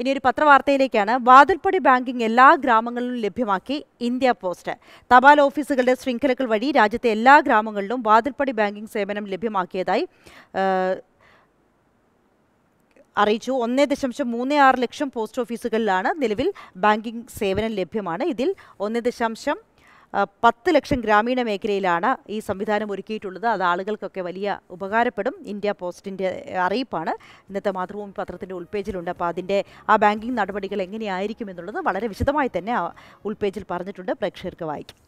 ഇനി ഒരു പത്രവാർത്തയിലേക്കാണ് വാതിൽപ്പടി ബാങ്കിംഗ് എല്ലാ ഗ്രാമങ്ങളിലും ലഭ്യമാക്കി ഇന്ത്യ പോസ്റ്റ് തപാൽ ഓഫീസുകളുടെ ശൃംഖലകൾ വഴി രാജ്യത്തെ എല്ലാ ഗ്രാമങ്ങളിലും വാതിൽപ്പടി ബാങ്കിംഗ് സേവനം ലഭ്യമാക്കിയതായി അറിയിച്ചു ഒന്നേ ദശാംശം മൂന്ന് ആറ് ലക്ഷം പോസ്റ്റ് ഓഫീസുകളിലാണ് നിലവിൽ ബാങ്കിംഗ് സേവനം ലഭ്യമാണ് ഇതിൽ ഒന്ന് ദശാംശം പത്ത് ലക്ഷം ഗ്രാമീണ മേഖലയിലാണ് ഈ സംവിധാനം ഒരുക്കിയിട്ടുള്ളത് അത് ആളുകൾക്കൊക്കെ വലിയ ഉപകാരപ്പെടും ഇന്ത്യ പോസ്റ്റിൻ്റെ അറിയിപ്പാണ് ഇന്നത്തെ മാതൃഭൂമി പത്രത്തിൻ്റെ ഉൾപേജിലുണ്ട് അപ്പോൾ അതിൻ്റെ ആ ബാങ്കിങ് നടപടികൾ എങ്ങനെയായിരിക്കും എന്നുള്ളത് വളരെ വിശദമായി തന്നെ ഉൾപേജിൽ പറഞ്ഞിട്ടുണ്ട് പ്രേക്ഷകർക്ക് വായിക്കും